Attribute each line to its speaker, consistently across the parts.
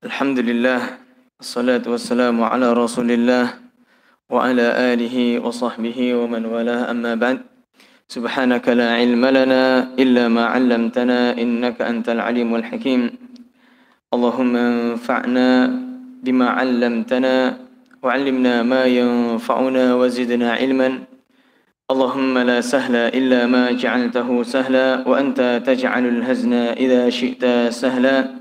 Speaker 1: الحمد لله الصلاة والسلام على رسول الله وعلى آله وصحبه ومن والاه أما بعد سبحانك لا علم لنا إلا ما علمتنا إنك أنت العليم الحكيم اللهم انفعنا بما علمتنا وعلمنا ما ينفعنا وزدنا علما اللهم لا سهل إلا ما جعلته سهلا وأنت تجعل الهزن إذا شئت سهلا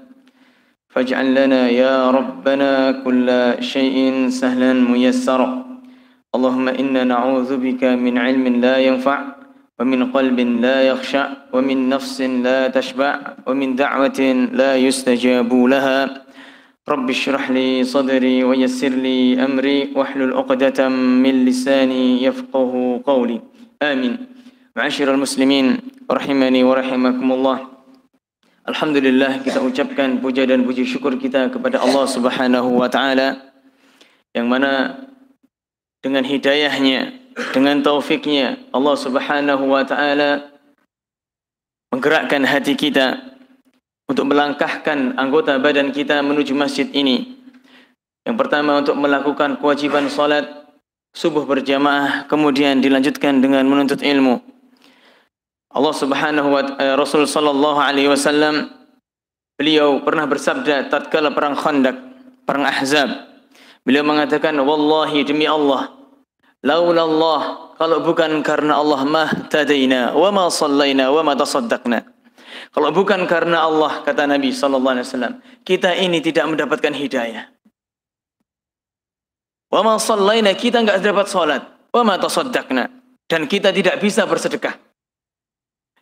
Speaker 1: فاجعل لنا يا ربنا كل شيء سهلا ميسرا اللهم إنا نعوذ بك من علم لا ينفع ومن قلب لا يخشع ومن نفس لا تشبع ومن دعوة لا يستجاب لها رب اشرح لي صدري ويسر لي أمري واحلل عقدة من لساني يفقه قولي آمين معاشر المسلمين رحمني ورحمكم الله Alhamdulillah kita ucapkan puja dan puji syukur kita kepada Allah Subhanahu wa taala yang mana dengan hidayahnya, dengan taufiknya Allah Subhanahu wa taala menggerakkan hati kita untuk melangkahkan anggota badan kita menuju masjid ini. Yang pertama untuk melakukan kewajiban salat subuh berjamaah, kemudian dilanjutkan dengan menuntut ilmu. Allah Subhanahu wa eh, Rasul sallallahu alaihi wasallam beliau pernah bersabda tatkala perang Khandaq, perang Ahzab. Beliau mengatakan, "Wallahi demi Allah, laulallah kalau bukan karena Allah mah tadaina wa ma sallaina wa ma tasaddaqna." Kalau bukan karena Allah kata Nabi sallallahu alaihi wasallam, kita ini tidak mendapatkan hidayah. Wa ma sallaina kita enggak dapat salat, wa ma tasaddaqna dan kita tidak bisa bersedekah.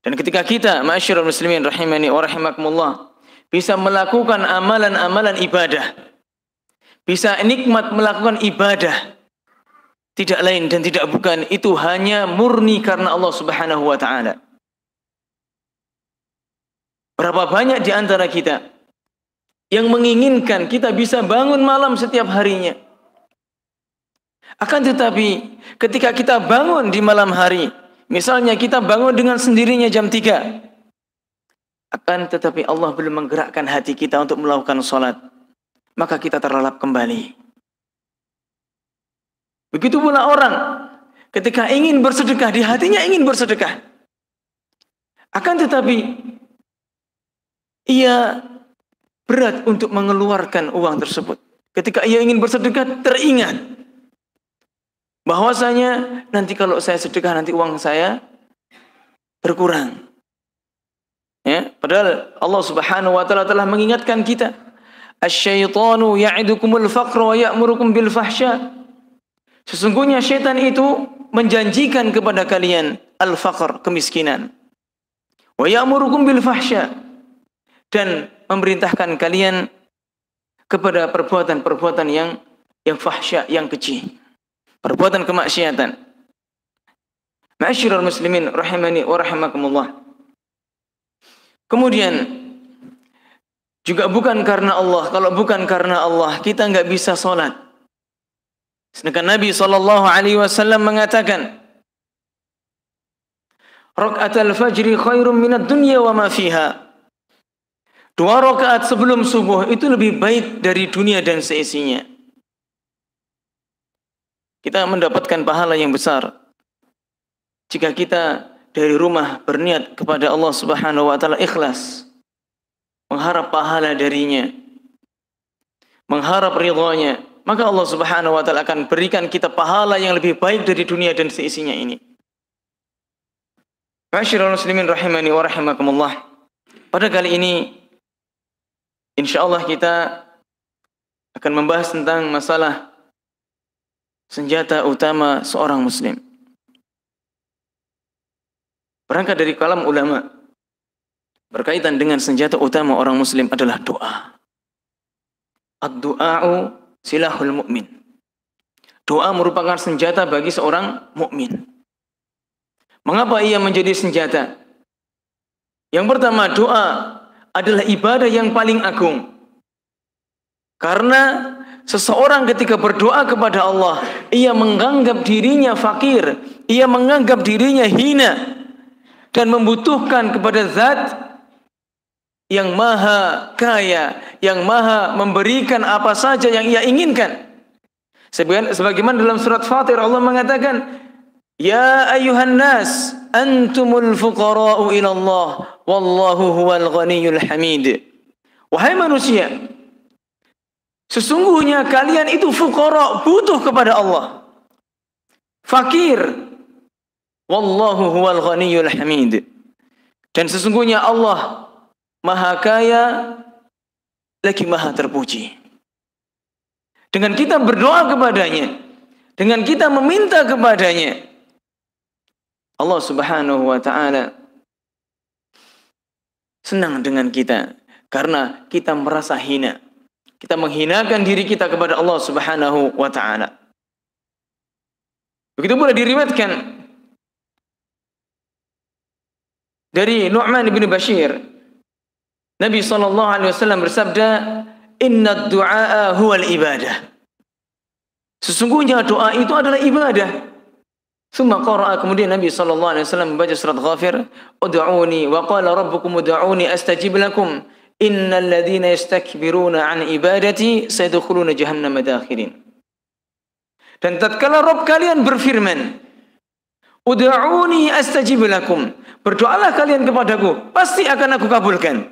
Speaker 1: Dan ketika kita, masyarul muslimin rahimani wa rahimakumullah, bisa melakukan amalan-amalan ibadah, bisa nikmat melakukan ibadah, tidak lain dan tidak bukan, itu hanya murni karena Allah subhanahu wa ta'ala. Berapa banyak di antara kita yang menginginkan kita bisa bangun malam setiap harinya. Akan tetapi ketika kita bangun di malam hari, Misalnya kita bangun dengan sendirinya jam 3. Akan tetapi Allah belum menggerakkan hati kita untuk melakukan sholat. Maka kita terlelap kembali. Begitu pula orang ketika ingin bersedekah, di hatinya ingin bersedekah. Akan tetapi ia berat untuk mengeluarkan uang tersebut. Ketika ia ingin bersedekah, teringat bahwasanya nanti kalau saya sedekah nanti uang saya berkurang. Ya, padahal Allah Subhanahu wa taala telah mengingatkan kita, "Asy-syaitanu ya'idukumul faqra wa ya'murukum bil fahsya." Sesungguhnya syaitan itu menjanjikan kepada kalian al-faqr, kemiskinan. Wa ya'murukum bil fahsya dan memerintahkan kalian kepada perbuatan-perbuatan yang yang fahsya, yang kecil perbuatan kemaksiatan. Ma'asyiral muslimin rahimani wa rahimakumullah. Kemudian juga bukan karena Allah. Kalau bukan karena Allah, kita nggak bisa sholat. Sedangkan Nabi Shallallahu Alaihi Wasallam mengatakan, Rokat al-fajri khairum minat dunya wa ma fiha. Dua rakaat sebelum subuh itu lebih baik dari dunia dan seisinya. Kita mendapatkan pahala yang besar jika kita dari rumah berniat kepada Allah Subhanahu wa taala ikhlas mengharap pahala darinya mengharap ridhonya maka Allah Subhanahu wa taala akan berikan kita pahala yang lebih baik dari dunia dan seisinya ini Masyarul muslimin rahimani wa rahimakumullah pada kali ini insyaallah kita akan membahas tentang masalah senjata utama seorang muslim. Berangkat dari kalam ulama berkaitan dengan senjata utama orang muslim adalah doa. Ad-du'a'u silahul mu'min. Doa merupakan senjata bagi seorang mukmin. Mengapa ia menjadi senjata? Yang pertama, doa adalah ibadah yang paling agung. Karena Seseorang ketika berdoa kepada Allah, ia menganggap dirinya fakir, ia menganggap dirinya hina dan membutuhkan kepada zat yang maha kaya, yang maha memberikan apa saja yang ia inginkan. Sebagaimana dalam surat Fatir Allah mengatakan, "Ya ayuhan nas, antumul fuqara'u ila wallahu huwal ghaniyyul hamid." Wahai manusia, Sesungguhnya kalian itu fukara butuh kepada Allah. Fakir. Wallahu huwal ghaniyul hamid. Dan sesungguhnya Allah maha kaya lagi maha terpuji. Dengan kita berdoa kepadanya, dengan kita meminta kepadanya, Allah Subhanahu wa taala senang dengan kita karena kita merasa hina kita menghinakan diri kita kepada Allah Subhanahu wa taala. Begitu pula diriwayatkan dari Nu'man bin Bashir Nabi sallallahu alaihi wasallam bersabda, "Inna du'aa huwa ibadah." Sesungguhnya doa itu adalah ibadah. Summa qara'a kemudian Nabi sallallahu alaihi wasallam membaca surat Ghafir, "Ud'uni wa qala rabbukum ud'uni astajib lakum." Innal yastakbiruna an ibadati sayadkhuluna Dan tatkala Rabb kalian berfirman, Ud'uni astajib Berdoalah kalian kepadaku, pasti akan aku kabulkan.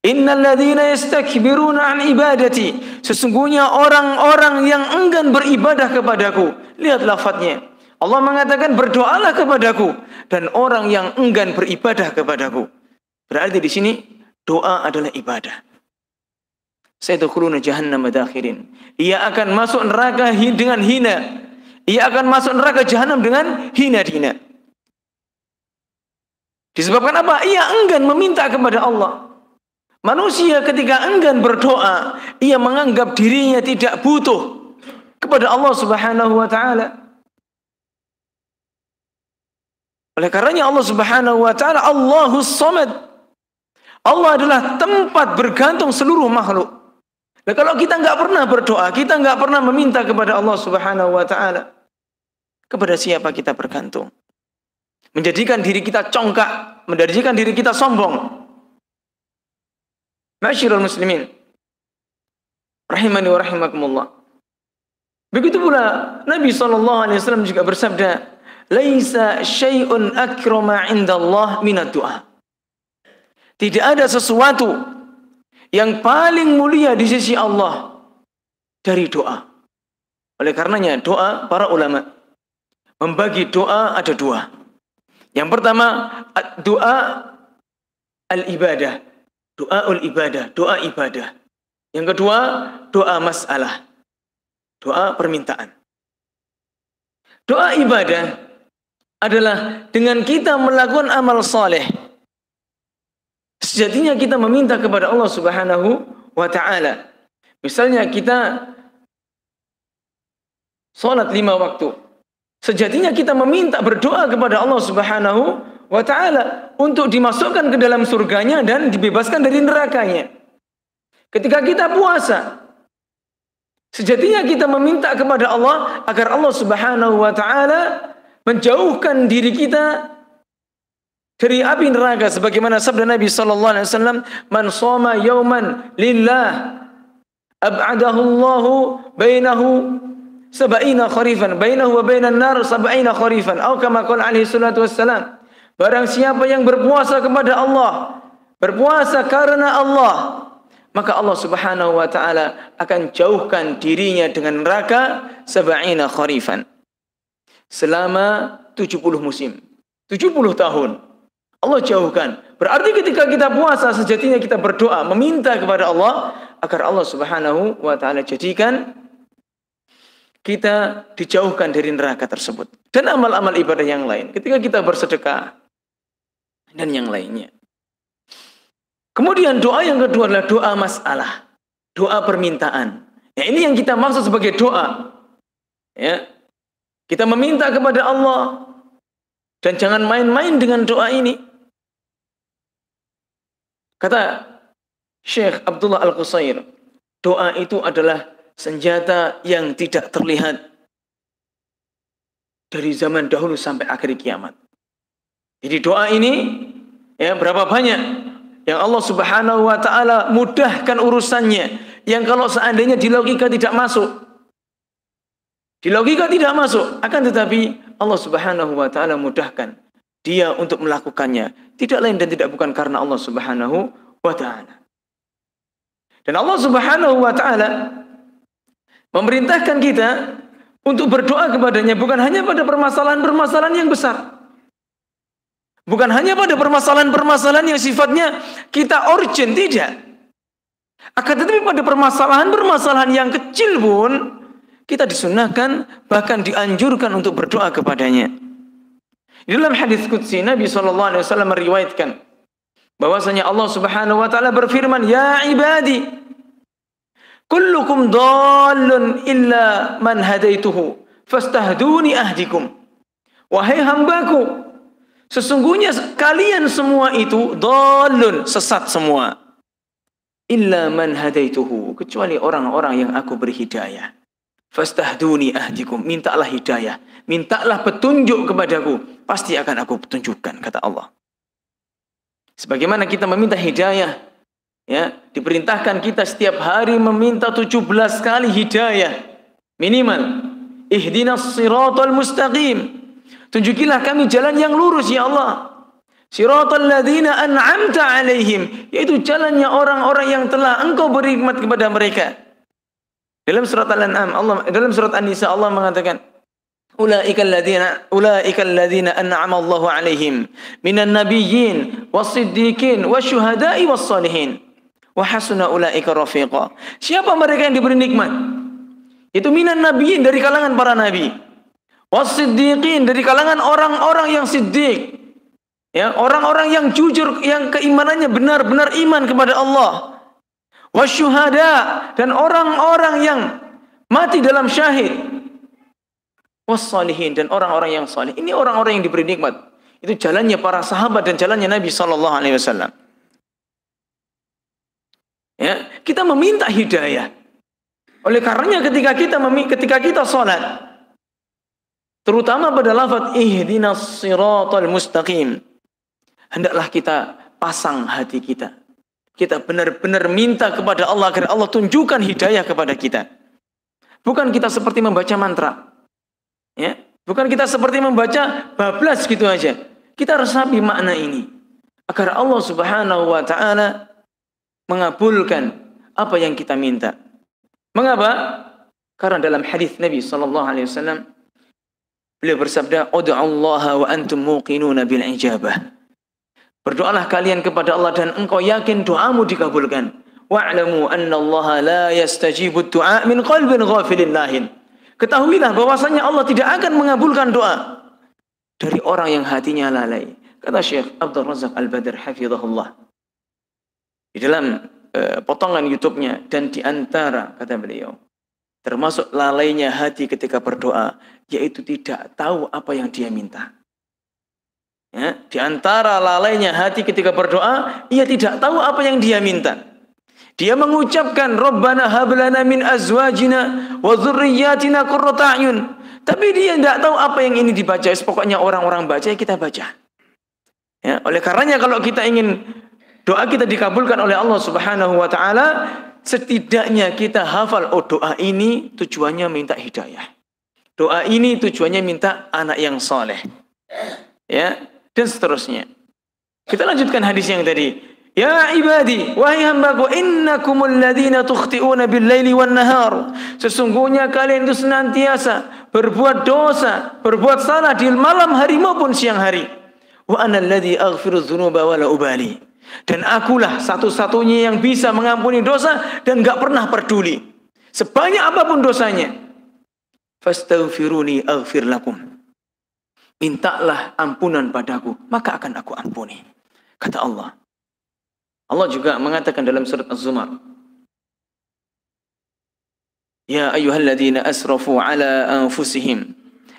Speaker 1: yastakbiruna an ibadati. Sesungguhnya orang-orang yang enggan beribadah kepadaku. Lihat lafadznya. Allah mengatakan berdoalah kepadaku dan orang yang enggan beribadah kepadaku. Berarti di sini Doa adalah ibadah. Sayyidukhuluna jahannam madakhirin. Ia akan masuk neraka dengan hina. Ia akan masuk neraka jahanam dengan hina-hina. Disebabkan apa? Ia enggan meminta kepada Allah. Manusia ketika enggan berdoa, ia menganggap dirinya tidak butuh kepada Allah Subhanahu wa taala. Oleh karenanya Allah Subhanahu wa taala Allahus Samad Allah adalah tempat bergantung seluruh makhluk. Nah, kalau kita nggak pernah berdoa, kita nggak pernah meminta kepada Allah Subhanahu wa Ta'ala, kepada siapa kita bergantung? Menjadikan diri kita congkak, menjadikan diri kita sombong. Masyirul muslimin, rahimani wa rahimakumullah. Begitu pula Nabi SAW juga bersabda, "Laisa syai'un akrama 'inda minat du'a." Tidak ada sesuatu yang paling mulia di sisi Allah dari doa. Oleh karenanya doa para ulama membagi doa ada dua. Yang pertama doa al-ibadah. Doa ul-ibadah, doa ibadah. Yang kedua doa masalah. Doa permintaan. Doa ibadah adalah dengan kita melakukan amal soleh Sejatinya kita meminta kepada Allah Subhanahu wa taala. Misalnya kita salat lima waktu. Sejatinya kita meminta berdoa kepada Allah Subhanahu wa taala untuk dimasukkan ke dalam surganya dan dibebaskan dari nerakanya. Ketika kita puasa, sejatinya kita meminta kepada Allah agar Allah Subhanahu wa taala menjauhkan diri kita dari api neraka sebagaimana sabda Nabi sallallahu alaihi wasallam man shoma yauman lillah ab'adahu Allah bainahu sab'ina kharifan bainahu wa bainan nar sab'ina kharifan atau kama qala alaihi salatu wassalam barang siapa yang berpuasa kepada Allah berpuasa karena Allah maka Allah Subhanahu wa taala akan jauhkan dirinya dengan neraka sab'ina kharifan selama 70 musim 70 tahun Allah jauhkan. Berarti ketika kita puasa sejatinya kita berdoa meminta kepada Allah agar Allah Subhanahu wa taala jadikan kita dijauhkan dari neraka tersebut dan amal-amal ibadah yang lain. Ketika kita bersedekah dan yang lainnya. Kemudian doa yang kedua adalah doa masalah, doa permintaan. Ya, ini yang kita maksud sebagai doa. Ya. Kita meminta kepada Allah dan jangan main-main dengan doa ini. Kata Syekh Abdullah Al-Qusair, doa itu adalah senjata yang tidak terlihat dari zaman dahulu sampai akhir kiamat. Jadi doa ini ya berapa banyak yang Allah Subhanahu wa taala mudahkan urusannya yang kalau seandainya di logika tidak masuk. Di logika tidak masuk, akan tetapi Allah Subhanahu wa taala mudahkan dia untuk melakukannya tidak lain dan tidak bukan karena Allah Subhanahu wa taala. Dan Allah Subhanahu wa taala memerintahkan kita untuk berdoa kepadanya bukan hanya pada permasalahan-permasalahan yang besar. Bukan hanya pada permasalahan-permasalahan yang sifatnya kita urgent, tidak. Akan tetapi pada permasalahan-permasalahan yang kecil pun kita disunahkan bahkan dianjurkan untuk berdoa kepadanya. Di dalam hadis qudsi Nabi sallallahu alaihi wasallam meriwayatkan bahwasanya Allah Subhanahu wa taala berfirman, "Ya ibadi, kullukum dhallun illa man hadaituhu, fastahduni ahdikum." Wahai hambaku, sesungguhnya kalian semua itu dhallun, sesat semua. Illa man hadaituhu, kecuali orang-orang yang aku beri hidayah. Fastahduni ahdikum, mintalah hidayah mintalah petunjuk kepadaku, pasti akan aku petunjukkan kata Allah. Sebagaimana kita meminta hidayah, ya, diperintahkan kita setiap hari meminta 17 kali hidayah minimal. Ihdinas siratal mustaqim. Tunjukilah kami jalan yang lurus ya Allah. Siratal ladzina an'amta alaihim, yaitu jalannya orang-orang yang telah engkau beri nikmat kepada mereka. Dalam surat Al-An'am Allah dalam surat An-Nisa Allah mengatakan أولئك الذين أولئك الذين أنعم عليهم من النبيين والصديقين والشهداء والصالحين وحسن أولئك رفيقا siapa mereka yang diberi nikmat itu minan nabiyyin dari kalangan para nabi wasiddiqin dari kalangan orang-orang yang siddiq ya orang-orang yang jujur yang keimanannya benar-benar iman kepada Allah wasyuhada dan orang-orang yang mati dalam syahid wassalihin dan orang-orang yang saleh. Ini orang-orang yang diberi nikmat. Itu jalannya para sahabat dan jalannya Nabi Shallallahu Alaihi Wasallam. Ya, kita meminta hidayah. Oleh karenanya ketika kita ketika kita sholat, terutama pada lafaz ihdinas siratal mustaqim, hendaklah kita pasang hati kita. Kita benar-benar minta kepada Allah agar Allah tunjukkan hidayah kepada kita. Bukan kita seperti membaca mantra. Ya, bukan kita seperti membaca bablas gitu aja. Kita resapi makna ini agar Allah Subhanahu wa taala mengabulkan apa yang kita minta. Mengapa? Karena dalam hadis Nabi sallallahu alaihi wasallam beliau bersabda, "Ud'ullaha wa antum muqinuna bil ijabah." Berdoalah kalian kepada Allah dan engkau yakin doamu dikabulkan. Wa'lamu anna Allah la yastajibu du'a min qalbin ghafilin lahin. Ketahuilah bahwasanya Allah tidak akan mengabulkan doa dari orang yang hatinya lalai. Kata Syekh Abdul Razak Al-Badr hafizahullah. Di dalam uh, potongan YouTube-nya dan di antara kata beliau termasuk lalainya hati ketika berdoa yaitu tidak tahu apa yang dia minta. Ya, di antara lalainya hati ketika berdoa, ia tidak tahu apa yang dia minta. Dia mengucapkan Rabbana hablana min azwajina wa dzurriyyatina qurrata ayun. Tapi dia tidak tahu apa yang ini dibaca. Pokoknya orang-orang baca ya kita baca. Ya, oleh karenanya kalau kita ingin doa kita dikabulkan oleh Allah Subhanahu wa taala, setidaknya kita hafal oh doa ini tujuannya minta hidayah. Doa ini tujuannya minta anak yang soleh. Ya, dan seterusnya. Kita lanjutkan hadis yang tadi. Ya ibadi, wahai hambaku, innakumul kumuladina tukhti'una bil laili wan nahar. Sesungguhnya kalian itu senantiasa berbuat dosa, berbuat salah di malam hari maupun siang hari. Wa ana alladzi aghfiru wa la ubali. Dan akulah satu-satunya yang bisa mengampuni dosa dan enggak pernah peduli. Sebanyak apapun dosanya. Fastaghfiruni aghfir lakum. Mintalah ampunan padaku, maka akan aku ampuni. Kata Allah. Allah juga mengatakan dalam surat Az-Zumar, "Ya ayyuhalladzina asrafu ala anfusihim,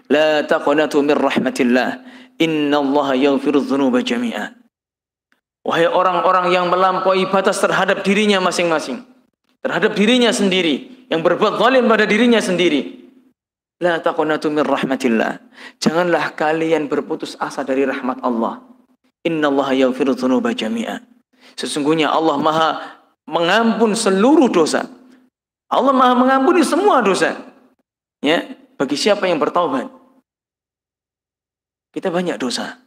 Speaker 1: la taqnatu min rahmatillah, innallaha yaghfiru dzunuba jami'a." Wahai orang-orang yang melampaui batas terhadap dirinya masing-masing, terhadap dirinya sendiri, yang berbuat zalim pada dirinya sendiri, La taqnatu min rahmatillah. Janganlah kalian berputus asa dari rahmat Allah. Innallaha yaghfiru dzunuba jami'a. Sesungguhnya Allah Maha mengampun seluruh dosa. Allah Maha mengampuni semua dosa. Ya, bagi siapa yang bertaubat. Kita banyak dosa.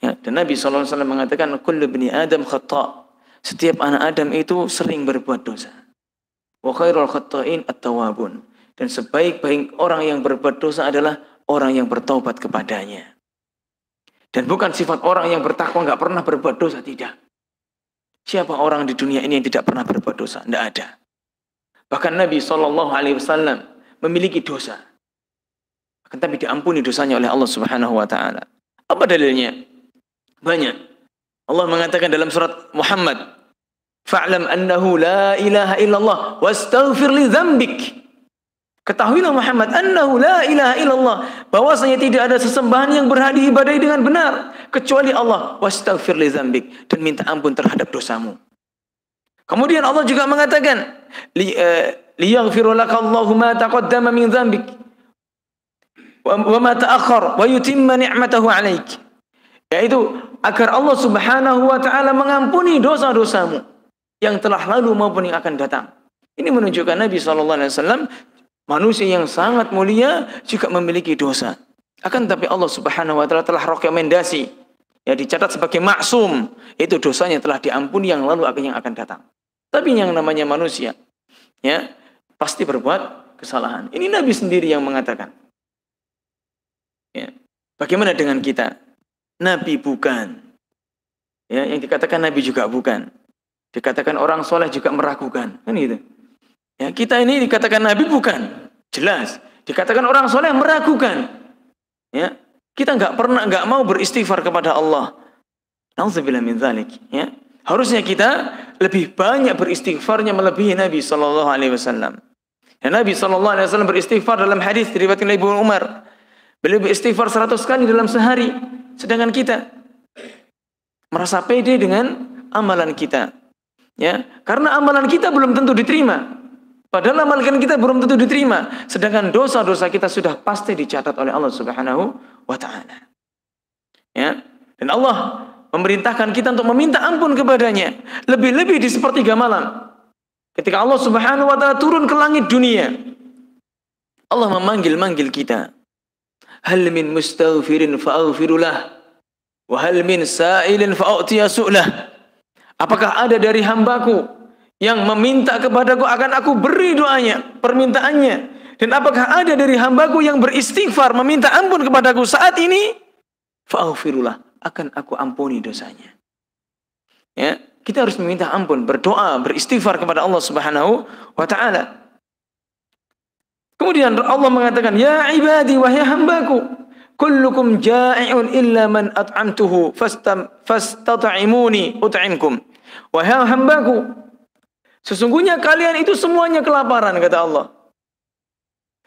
Speaker 1: Ya, dan Nabi SAW mengatakan, Kullu bni Adam khata' Setiap anak Adam itu sering berbuat dosa. Wa khairul khata'in at-tawabun. Dan sebaik-baik orang yang berbuat dosa adalah orang yang bertaubat kepadanya. Dan bukan sifat orang yang bertakwa nggak pernah berbuat dosa, tidak. Siapa orang di dunia ini yang tidak pernah berbuat dosa? Tidak ada. Bahkan Nabi Shallallahu Alaihi Wasallam memiliki dosa, akan tapi diampuni dosanya oleh Allah Subhanahu Wa Taala. Apa dalilnya? Banyak. Allah mengatakan dalam surat Muhammad, "Fa'lam annahu la ilaha illallah wastaghfir li dzambik." Ketahuilah Muhammad annahu la ilaha illallah bahwasanya tidak ada sesembahan yang berhak diibadai dengan benar kecuali Allah wastaghfir li dan minta ampun terhadap dosamu. Kemudian Allah juga mengatakan eh, liyaghfir laka Allahu ma taqaddama min dzambik wa ma ta'akhkhar wa yutimma ni'matahu 'alaik. Yaitu agar Allah Subhanahu wa taala mengampuni dosa-dosamu yang telah lalu maupun yang akan datang. Ini menunjukkan Nabi saw Manusia yang sangat mulia juga memiliki dosa. Akan tapi Allah Subhanahu wa taala telah rekomendasi ya dicatat sebagai maksum itu dosanya telah diampuni yang lalu akan yang akan datang. Tapi yang namanya manusia ya pasti berbuat kesalahan. Ini Nabi sendiri yang mengatakan. Ya. Bagaimana dengan kita? Nabi bukan. Ya, yang dikatakan Nabi juga bukan. Dikatakan orang soleh juga meragukan. Kan gitu. Ya, kita ini dikatakan Nabi bukan. Jelas. Dikatakan orang soleh meragukan. Ya, kita nggak pernah nggak mau beristighfar kepada Allah. ya. Harusnya kita lebih banyak beristighfarnya melebihi Nabi sallallahu alaihi wasallam. Ya, Nabi sallallahu alaihi wasallam beristighfar dalam hadis diriwayatkan oleh Ibnu Umar. Beliau beristighfar seratus kali dalam sehari, sedangkan kita merasa pede dengan amalan kita. Ya, karena amalan kita belum tentu diterima. Padahal amalan kita belum tentu diterima, sedangkan dosa-dosa kita sudah pasti dicatat oleh Allah Subhanahu wa taala. Ya. Dan Allah memerintahkan kita untuk meminta ampun kepadanya, lebih-lebih di sepertiga malam. Ketika Allah Subhanahu wa taala turun ke langit dunia, Allah memanggil-manggil kita. Hal min mustaghfirin fa'aghfirulah wa hal min sa'ilin fa'utiya su'lah. Apakah ada dari hambaku yang meminta kepadaku akan aku beri doanya, permintaannya. Dan apakah ada dari hambaku yang beristighfar meminta ampun kepadaku saat ini? Fa'aghfirullah, akan aku ampuni dosanya. Ya, kita harus meminta ampun, berdoa, beristighfar kepada Allah Subhanahu wa taala. Kemudian Allah mengatakan, "Ya ibadi wahai hambaku, kullukum ja'i'un illa man at'amtuhu fastat'imuni ut'imkum." Wahai hambaku, Sesungguhnya kalian itu semuanya kelaparan, kata Allah.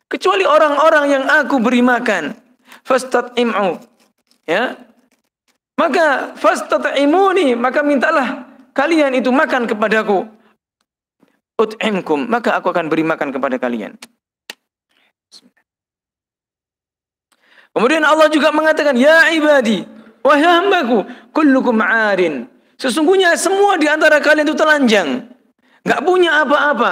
Speaker 1: Kecuali orang-orang yang aku beri makan. Fastat'im'u. Ya. Maka fastat'imuni, maka mintalah kalian itu makan kepadaku. Ut'imkum, maka aku akan beri makan kepada kalian. Kemudian Allah juga mengatakan, Ya ibadi, wahai hambaku, kullukum arin. Sesungguhnya semua di antara kalian itu telanjang nggak punya apa-apa.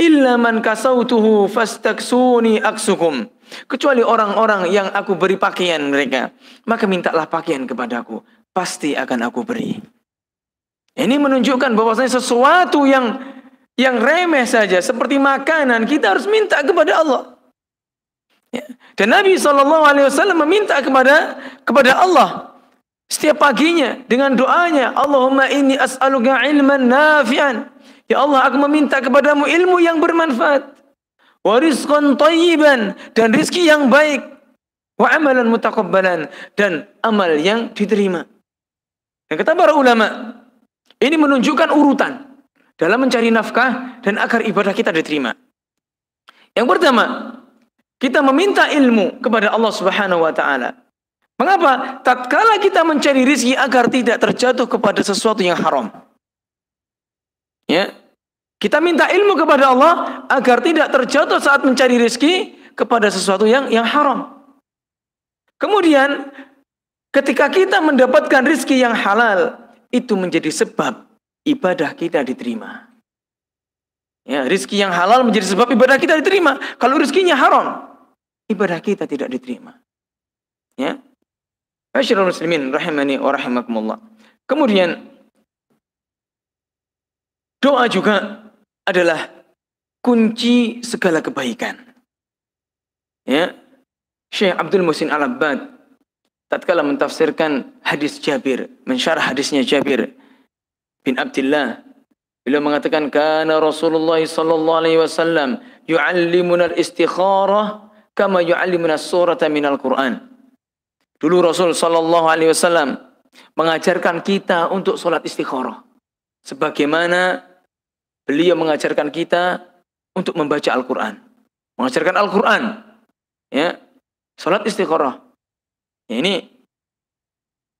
Speaker 1: Illa man kasautuhu fastaksuni aksukum. Kecuali orang-orang yang aku beri pakaian mereka. Maka mintalah pakaian kepadaku. Pasti akan aku beri. Ini menunjukkan bahwasanya sesuatu yang yang remeh saja seperti makanan kita harus minta kepada Allah. Ya. Dan Nabi saw meminta kepada kepada Allah setiap paginya dengan doanya Allahumma ini as'aluka ilman nafi'an Ya Allah, aku meminta kepadamu ilmu yang bermanfaat. rizqan tayyiban. Dan rizki yang baik. Wa amalan mutakabbalan. Dan amal yang diterima. Dan kata para ulama, ini menunjukkan urutan dalam mencari nafkah dan agar ibadah kita diterima. Yang pertama, kita meminta ilmu kepada Allah Subhanahu wa taala. Mengapa? Tatkala kita mencari rizki agar tidak terjatuh kepada sesuatu yang haram. Ya. Kita minta ilmu kepada Allah agar tidak terjatuh saat mencari rezeki kepada sesuatu yang yang haram. Kemudian ketika kita mendapatkan rezeki yang halal, itu menjadi sebab ibadah kita diterima. Ya, rizki yang halal menjadi sebab ibadah kita diterima. Kalau rezekinya haram, ibadah kita tidak diterima. Ya. muslimin rahimani wa rahimakumullah. Kemudian Doa juga adalah kunci segala kebaikan. Ya. Syekh Abdul Musin Al-Abbad tatkala mentafsirkan hadis Jabir, mensyarah hadisnya Jabir bin Abdullah, beliau mengatakan kana Rasulullah sallallahu alaihi wasallam yu'allimuna al-istikharah kama yu'allimuna surata al Qur'an. Dulu Rasul sallallahu alaihi wasallam mengajarkan kita untuk salat istikharah sebagaimana Beliau mengajarkan kita untuk membaca Al-Quran. Mengajarkan Al-Quran. Ya. Salat istiqorah. Ya, ini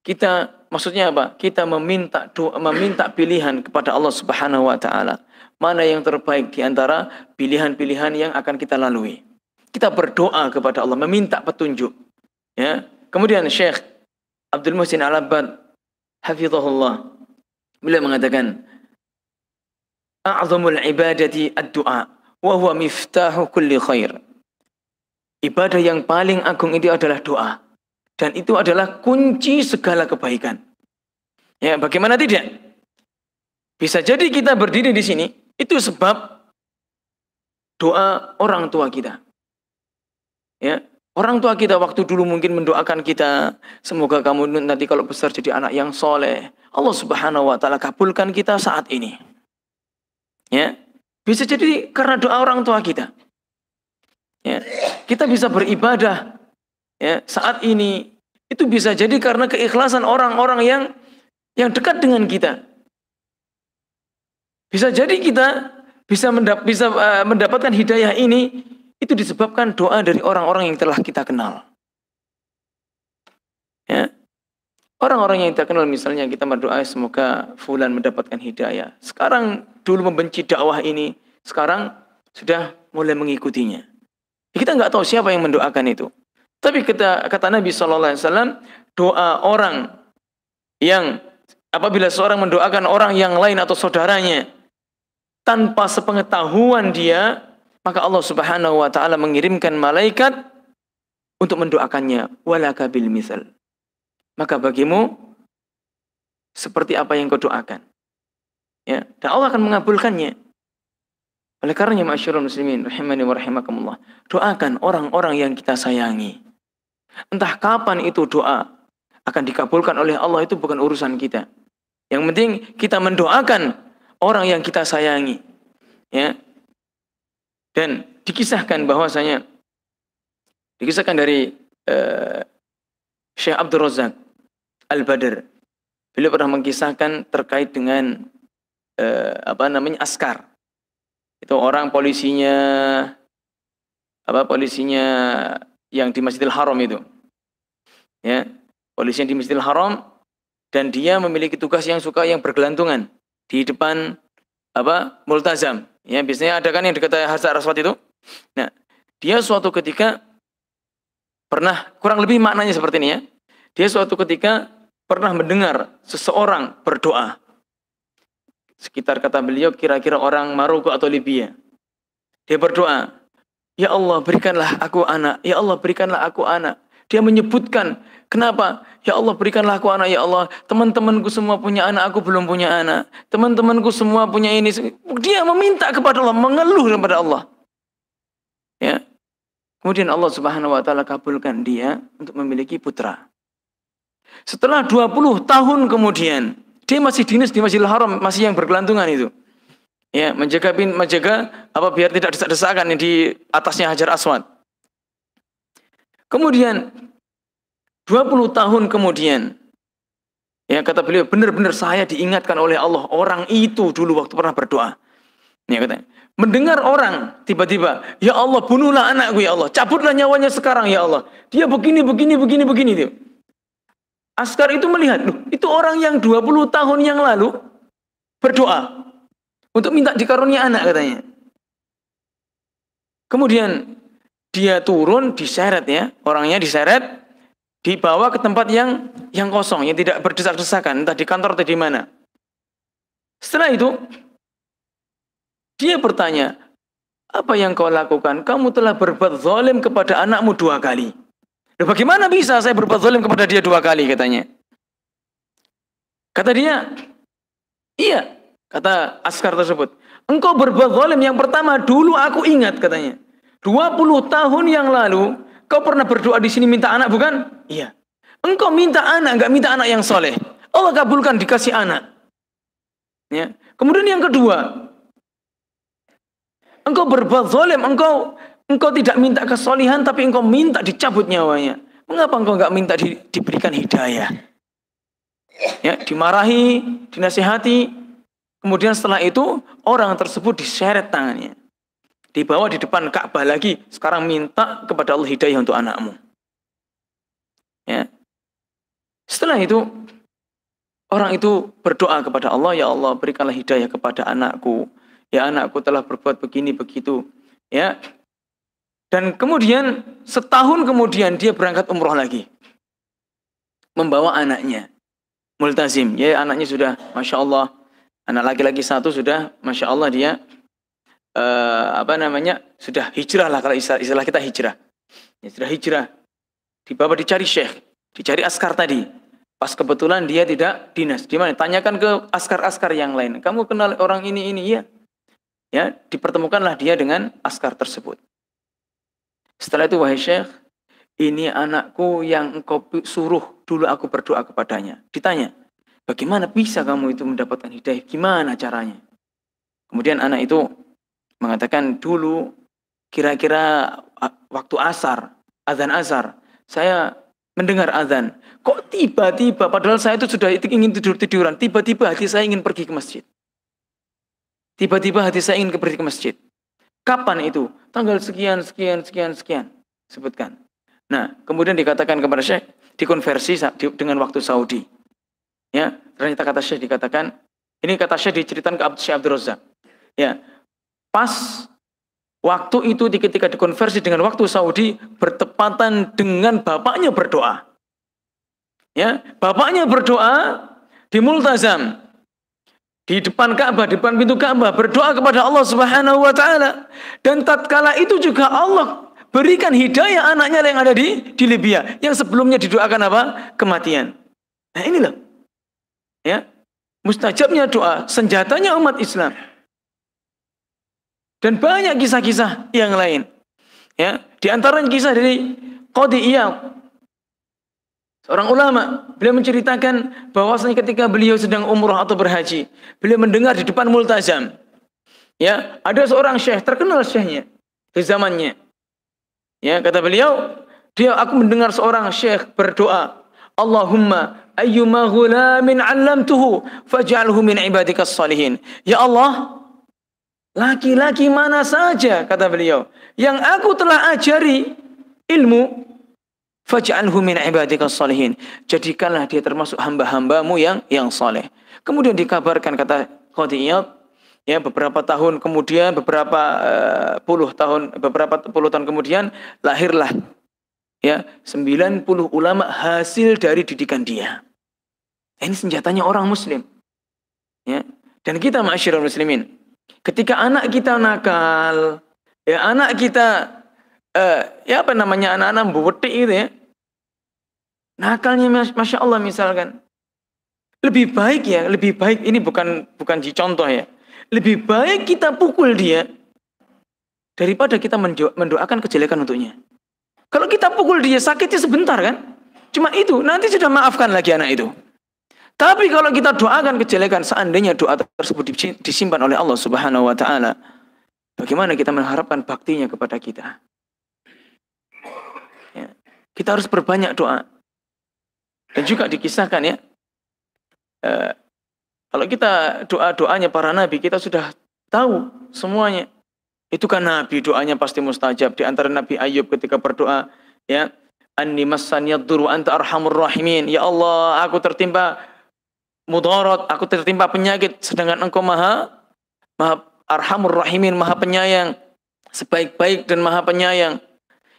Speaker 1: kita maksudnya apa? Kita meminta doa, meminta pilihan kepada Allah Subhanahu wa taala. Mana yang terbaik di antara pilihan-pilihan yang akan kita lalui. Kita berdoa kepada Allah, meminta petunjuk. Ya. Kemudian Syekh Abdul Muhsin Al-Abbad hafizahullah beliau mengatakan a'zamul ibadati ad-du'a wa huwa miftahu kulli khair. Ibadah yang paling agung itu adalah doa dan itu adalah kunci segala kebaikan. Ya, bagaimana tidak? Bisa jadi kita berdiri di sini itu sebab doa orang tua kita. Ya, orang tua kita waktu dulu mungkin mendoakan kita, semoga kamu nanti kalau besar jadi anak yang soleh. Allah Subhanahu wa taala kabulkan kita saat ini. Ya. Bisa jadi karena doa orang tua kita. Ya. Kita bisa beribadah ya, saat ini itu bisa jadi karena keikhlasan orang-orang yang yang dekat dengan kita. Bisa jadi kita bisa mendap bisa uh, mendapatkan hidayah ini itu disebabkan doa dari orang-orang yang telah kita kenal. Ya. Orang-orang yang terkenal misalnya kita berdoa semoga fulan mendapatkan hidayah. Sekarang dulu membenci dakwah ini, sekarang sudah mulai mengikutinya. Kita nggak tahu siapa yang mendoakan itu. Tapi kita kata Nabi Shallallahu Alaihi Wasallam doa orang yang apabila seorang mendoakan orang yang lain atau saudaranya tanpa sepengetahuan dia maka Allah Subhanahu Wa Taala mengirimkan malaikat untuk mendoakannya walaka misal maka bagimu seperti apa yang kau doakan. Ya, dan Allah akan mengabulkannya. Oleh karenanya masyarakat muslimin rahimani wa rahimakumullah, doakan orang-orang yang kita sayangi. Entah kapan itu doa akan dikabulkan oleh Allah itu bukan urusan kita. Yang penting kita mendoakan orang yang kita sayangi. Ya. Dan dikisahkan bahwasanya dikisahkan dari uh, Syekh Abdul Razak Al-Badr. Beliau pernah mengkisahkan terkait dengan eh, apa namanya askar. Itu orang polisinya apa polisinya yang di Masjidil Haram itu. Ya, polisi di Masjidil Haram dan dia memiliki tugas yang suka yang bergelantungan di depan apa multazam. Ya, biasanya ada kan yang dekat Hasan Raswat itu. Nah, dia suatu ketika pernah kurang lebih maknanya seperti ini ya. Dia suatu ketika pernah mendengar seseorang berdoa. Sekitar kata beliau kira-kira orang Maroko atau Libya. Dia berdoa, Ya Allah berikanlah aku anak, Ya Allah berikanlah aku anak. Dia menyebutkan, kenapa? Ya Allah berikanlah aku anak, Ya Allah. Teman-temanku semua punya anak, aku belum punya anak. Teman-temanku semua punya ini. Dia meminta kepada Allah, mengeluh kepada Allah. Ya. Kemudian Allah Subhanahu wa taala kabulkan dia untuk memiliki putra. Setelah 20 tahun kemudian, dia masih dinas di Masjidil Haram, masih yang bergelantungan itu. Ya, menjaga bin menjaga apa biar tidak desak-desakan di atasnya Hajar Aswad. Kemudian 20 tahun kemudian ya kata beliau benar-benar saya diingatkan oleh Allah orang itu dulu waktu pernah berdoa. Ya katanya, mendengar orang tiba-tiba, ya Allah bunuhlah anakku ya Allah, cabutlah nyawanya sekarang ya Allah. Dia begini begini begini begini dia. Askar itu melihat, loh, itu orang yang 20 tahun yang lalu berdoa untuk minta dikarunia anak katanya. Kemudian dia turun diseret ya, orangnya diseret, dibawa ke tempat yang yang kosong, yang tidak berdesak-desakan, entah di kantor atau di mana. Setelah itu, dia bertanya, apa yang kau lakukan? Kamu telah berbuat zalim kepada anakmu dua kali. Ya bagaimana bisa saya berbuat zalim kepada dia dua kali katanya. Kata dia, iya. Kata Askar tersebut. Engkau berbuat zalim yang pertama dulu aku ingat katanya. 20 tahun yang lalu kau pernah berdoa di sini minta anak bukan? Iya. Engkau minta anak, enggak minta anak yang soleh. Allah kabulkan dikasih anak. Ya. Kemudian yang kedua, engkau berbuat zalim, engkau Engkau tidak minta kesolihan tapi engkau minta dicabut nyawanya. Mengapa engkau nggak minta di, diberikan hidayah? Ya, dimarahi, dinasihati, kemudian setelah itu orang tersebut diseret tangannya. Dibawa di depan Ka'bah lagi, sekarang minta kepada Allah hidayah untuk anakmu. Ya. Setelah itu orang itu berdoa kepada Allah, ya Allah berikanlah hidayah kepada anakku. Ya anakku telah berbuat begini begitu. Ya, dan kemudian setahun kemudian dia berangkat umroh lagi. Membawa anaknya. Multazim. Ya anaknya sudah Masya Allah. Anak laki-laki satu sudah Masya Allah dia. Uh, apa namanya. Sudah hijrah lah kalau istilah, istilah kita hijrah. Ya, sudah hijrah. Dibawa dicari syekh. Dicari askar tadi. Pas kebetulan dia tidak dinas. Di mana? Tanyakan ke askar-askar yang lain. Kamu kenal orang ini, ini, ya. Ya, dipertemukanlah dia dengan askar tersebut. Setelah itu wahai Syekh, ini anakku yang engkau suruh dulu aku berdoa kepadanya. Ditanya, bagaimana bisa kamu itu mendapatkan hidayah? Gimana caranya? Kemudian anak itu mengatakan dulu kira-kira waktu asar, azan asar, saya mendengar azan. Kok tiba-tiba padahal saya itu sudah ingin tidur-tiduran, tiba-tiba hati saya ingin pergi ke masjid. Tiba-tiba hati saya ingin pergi ke masjid. Kapan itu? Tanggal sekian, sekian, sekian, sekian. Sebutkan. Nah, kemudian dikatakan kepada Syekh, dikonversi dengan waktu Saudi. Ya, ternyata kata Syekh dikatakan, ini kata Syekh diceritakan ke Syekh Abdul Razak. Ya, pas waktu itu ketika dikonversi dengan waktu Saudi bertepatan dengan bapaknya berdoa. Ya, bapaknya berdoa di Multazam di depan Ka'bah, depan pintu Ka'bah berdoa kepada Allah Subhanahu wa taala dan tatkala itu juga Allah berikan hidayah anaknya yang ada di di Libya yang sebelumnya didoakan apa? kematian. Nah, inilah. Ya. Mustajabnya doa, senjatanya umat Islam. Dan banyak kisah-kisah yang lain. Ya, di antara kisah dari Qadiyah Seorang ulama, beliau menceritakan bahwasanya ketika beliau sedang umroh atau berhaji, beliau mendengar di depan multazam. Ya, ada seorang syekh, terkenal syekhnya di zamannya. Ya, kata beliau, dia aku mendengar seorang syekh berdoa, Allahumma ayyuma ghulamin 'allamtuhu faj'alhu min ibadika salihin. Ya Allah, laki-laki mana saja kata beliau yang aku telah ajari ilmu Faj'alhu min ibadika salihin. Jadikanlah dia termasuk hamba-hambamu yang yang saleh. Kemudian dikabarkan kata Qadiyat, ya beberapa tahun kemudian, beberapa uh, puluh tahun, beberapa puluh tahun kemudian lahirlah ya 90 ulama hasil dari didikan dia. Ini senjatanya orang muslim. Ya. Dan kita masyarakat muslimin, ketika anak kita nakal, ya anak kita uh, ya apa namanya anak-anak buwetik gitu ya Nakalnya Masya Allah misalkan. Lebih baik ya, lebih baik ini bukan bukan dicontoh ya. Lebih baik kita pukul dia daripada kita mendoakan kejelekan untuknya. Kalau kita pukul dia sakitnya sebentar kan? Cuma itu, nanti sudah maafkan lagi anak itu. Tapi kalau kita doakan kejelekan, seandainya doa tersebut disimpan oleh Allah Subhanahu wa taala, bagaimana kita mengharapkan baktinya kepada kita? Ya, kita harus berbanyak doa. Dan juga dikisahkan ya, eh, kalau kita doa-doanya para nabi, kita sudah tahu semuanya. Itu kan nabi doanya pasti mustajab. Di antara Nabi Ayub ketika berdoa, ya, Anni massanya duru anta arhamur rahimin. Ya Allah, aku tertimpa mudarat, aku tertimpa penyakit. Sedangkan engkau maha, maha arhamur rahimin, maha penyayang. Sebaik-baik dan maha penyayang.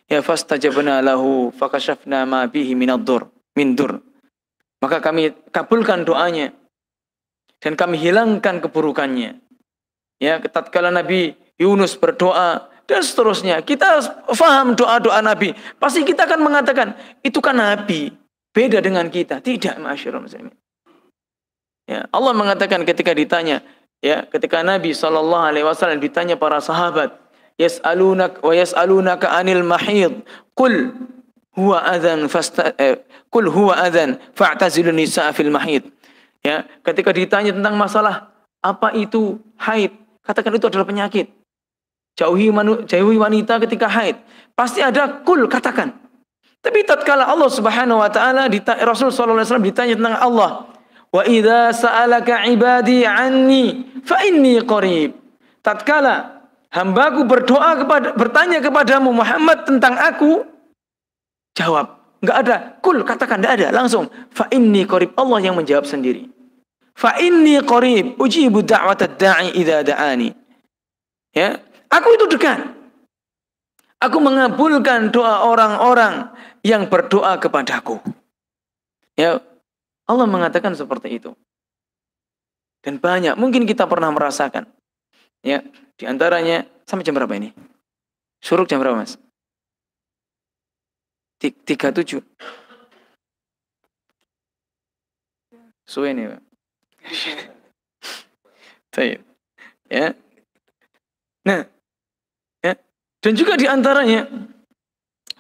Speaker 1: Ya fastajabna lahu fakashafna ma bihi minadur mindur. Maka kami kabulkan doanya dan kami hilangkan keburukannya. Ya, tatkala Nabi Yunus berdoa dan seterusnya. Kita faham doa-doa Nabi. Pasti kita akan mengatakan, itu kan Nabi. Beda dengan kita. Tidak, masyarakat muslimin. Ya, Allah mengatakan ketika ditanya, ya ketika Nabi Shallallahu Alaihi Wasallam ditanya para sahabat, yas'alunak wa yas'alunaka anil mahid. Qul huwa adzan fasta eh, kul huwa adzan fa'tazilun nisa fil mahid. Ya, ketika ditanya tentang masalah apa itu haid, katakan itu adalah penyakit. Jauhi, manu, jauhi wanita ketika haid. Pasti ada kul katakan. Tapi tatkala Allah Subhanahu wa taala Rasul sallallahu alaihi wasallam ditanya tentang Allah, "Wa idza sa'alaka ibadi anni fa inni qarib." Tatkala hambaku berdoa kepada bertanya kepadamu Muhammad tentang aku, Jawab. Nggak ada. Kul, katakan nggak ada. Langsung. Fa inni qarib. Allah yang menjawab sendiri. Fa inni qarib. Ujibu da'wat da'i ida da'ani. Ya. Aku itu dekat. Aku mengabulkan doa orang-orang yang berdoa kepadaku. Ya, Allah mengatakan seperti itu. Dan banyak, mungkin kita pernah merasakan. Ya, di antaranya sampai jam berapa ini? Syuruk jam berapa, Mas? tiga tujuh, Suwe nih, ya. Nah, ya. Dan juga diantaranya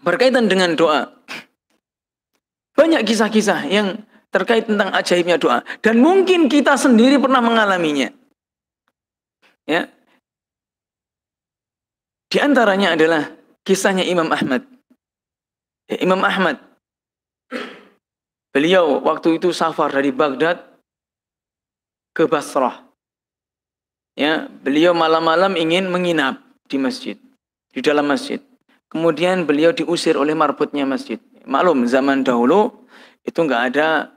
Speaker 1: berkaitan dengan doa. Banyak kisah-kisah yang terkait tentang ajaibnya doa. Dan mungkin kita sendiri pernah mengalaminya. Ya. Di antaranya adalah kisahnya Imam Ahmad ya, Imam Ahmad. Beliau waktu itu safar dari Baghdad ke Basrah. Ya, beliau malam-malam ingin menginap di masjid, di dalam masjid. Kemudian beliau diusir oleh marbutnya masjid. Maklum zaman dahulu itu nggak ada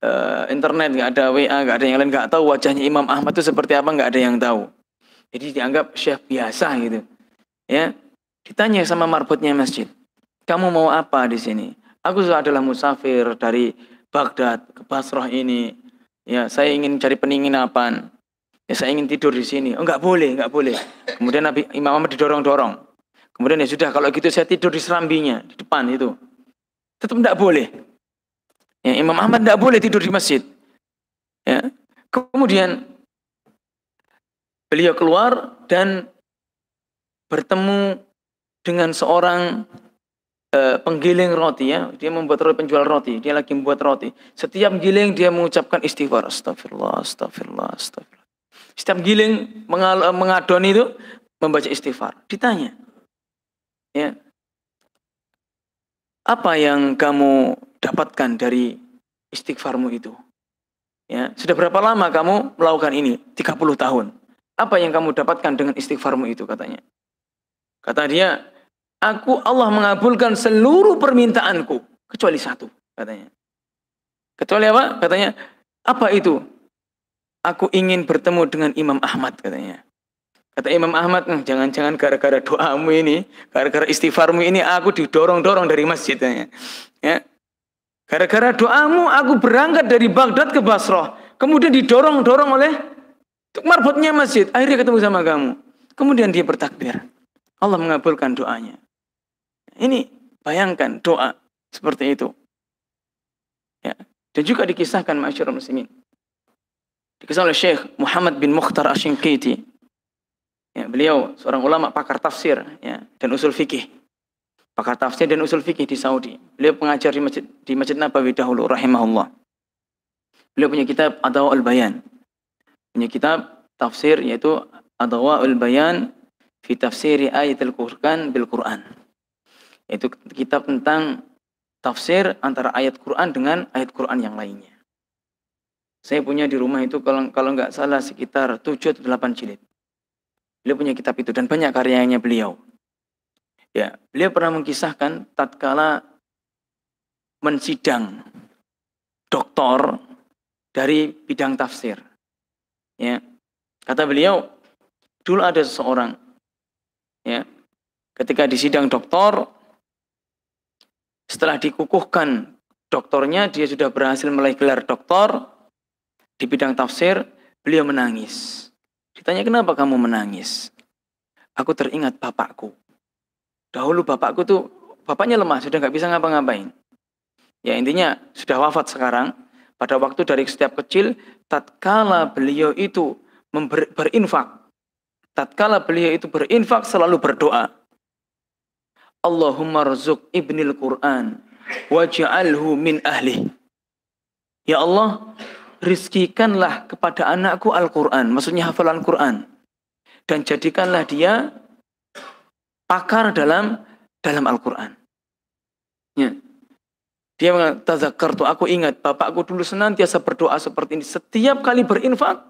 Speaker 1: uh, internet, nggak ada WA, nggak ada yang lain, nggak tahu wajahnya Imam Ahmad itu seperti apa, nggak ada yang tahu. Jadi dianggap syekh biasa gitu. Ya, ditanya sama marbutnya masjid kamu mau apa di sini? Aku adalah musafir dari Baghdad ke Basrah ini. Ya, saya ingin cari peninginapan Ya, saya ingin tidur di sini. Oh, enggak boleh, enggak boleh. Kemudian Nabi Imam Ahmad didorong-dorong. Kemudian ya sudah kalau gitu saya tidur di serambinya, di depan itu. Tetap enggak boleh. Ya, Imam Ahmad enggak boleh tidur di masjid. Ya. Kemudian beliau keluar dan bertemu dengan seorang Eh, penggiling roti ya, dia membuat roti penjual roti, dia lagi membuat roti. Setiap giling dia mengucapkan istighfar, astagfirullah, astagfirullah, astagfirullah. Setiap giling mengal- eh, mengadoni itu membaca istighfar. Ditanya, ya, apa yang kamu dapatkan dari istighfarmu itu? Ya, sudah berapa lama kamu melakukan ini? 30 tahun. Apa yang kamu dapatkan dengan istighfarmu itu katanya? Kata dia, Aku Allah mengabulkan seluruh permintaanku kecuali satu katanya. Kecuali apa? Katanya apa itu? Aku ingin bertemu dengan Imam Ahmad katanya. Kata Imam Ahmad, hmm, jangan-jangan gara-gara doamu ini, gara-gara istighfarmu ini aku didorong-dorong dari masjid Ya. Gara-gara doamu aku berangkat dari Baghdad ke Basrah, kemudian didorong-dorong oleh marbotnya masjid, akhirnya ketemu sama kamu. Kemudian dia bertakbir. Allah mengabulkan doanya. Ini bayangkan doa seperti itu. Ya. Dan juga dikisahkan masyarakat muslimin. Dikisah oleh Syekh Muhammad bin Mukhtar Ashingkiti. Ya, beliau seorang ulama pakar tafsir ya, dan usul fikih. Pakar tafsir dan usul fikih di Saudi. Beliau pengajar di masjid, di masjid Nabawi dahulu rahimahullah. Beliau punya kitab Adawa al-Bayan. Punya kitab tafsir yaitu Adawa al-Bayan fi tafsiri ayat al-Quran bil Quran yaitu kitab tentang tafsir antara ayat Quran dengan ayat Quran yang lainnya. Saya punya di rumah itu kalau kalau nggak salah sekitar tujuh atau delapan jilid. Beliau punya kitab itu dan banyak karyanya beliau. Ya, beliau pernah mengkisahkan tatkala mensidang doktor dari bidang tafsir. Ya. Kata beliau, dulu ada seseorang ya, ketika disidang doktor setelah dikukuhkan doktornya, dia sudah berhasil meraih gelar doktor di bidang tafsir, beliau menangis. Ditanya, kenapa kamu menangis? Aku teringat bapakku. Dahulu bapakku tuh, bapaknya lemah, sudah nggak bisa ngapa-ngapain. Ya intinya, sudah wafat sekarang. Pada waktu dari setiap kecil, tatkala beliau itu berinfak, tatkala beliau itu berinfak selalu berdoa. Allahumma rizuk ibnil Quran waj'alhu min ahli. Ya Allah, rizkikanlah kepada anakku Al-Quran, maksudnya hafalan Quran. Dan jadikanlah dia pakar dalam dalam Al-Quran. Ya. Dia mengatakan, aku ingat, bapakku dulu senantiasa berdoa seperti ini. Setiap kali berinfak,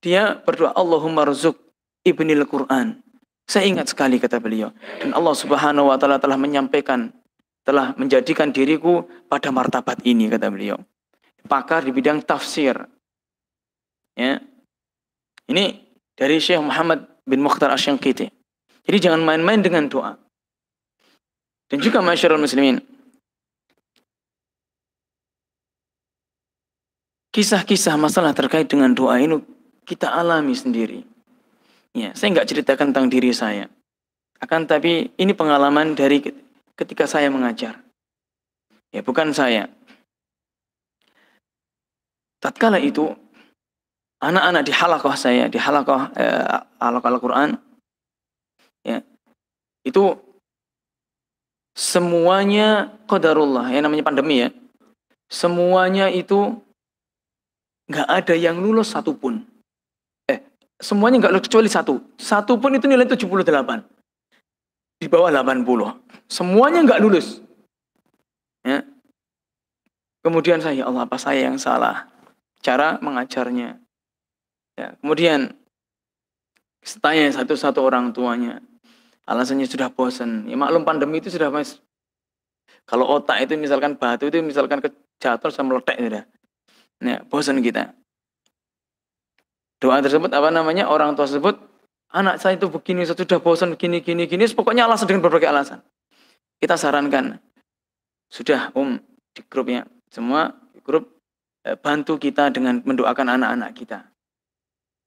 Speaker 1: dia berdoa, Allahumma rizuk ibnil Quran saya ingat sekali kata beliau. Dan Allah subhanahu wa ta'ala telah menyampaikan, telah menjadikan diriku pada martabat ini kata beliau. Pakar di bidang tafsir. Ya. Ini dari Syekh Muhammad bin Mukhtar Asyangkiti. Jadi jangan main-main dengan doa. Dan juga masyarakat muslimin. Kisah-kisah masalah terkait dengan doa ini kita alami sendiri. Ya, saya nggak ceritakan tentang diri saya. Akan tapi ini pengalaman dari ketika saya mengajar. Ya, bukan saya. Tatkala itu anak-anak di halakoh saya, di halakoh eh, Al-Quran, ya, itu semuanya kodarullah. yang namanya pandemi ya. Semuanya itu nggak ada yang lulus satupun. Semuanya nggak kecuali satu. Satu pun itu nilai 78. Di bawah 80. Semuanya nggak lulus. Ya. Kemudian saya, ya Allah apa saya yang salah? Cara mengajarnya. Ya. Kemudian tanya satu-satu orang tuanya. Alasannya sudah bosan. Ya maklum pandemi itu sudah mas. Kalau otak itu misalkan batu itu misalkan jatuh sama meledak sudah. Ya, bosan kita doa tersebut apa namanya orang tua tersebut anak saya itu begini sudah bosan gini gini gini pokoknya alasan dengan berbagai alasan kita sarankan sudah um, di grupnya semua grup eh, bantu kita dengan mendoakan anak-anak kita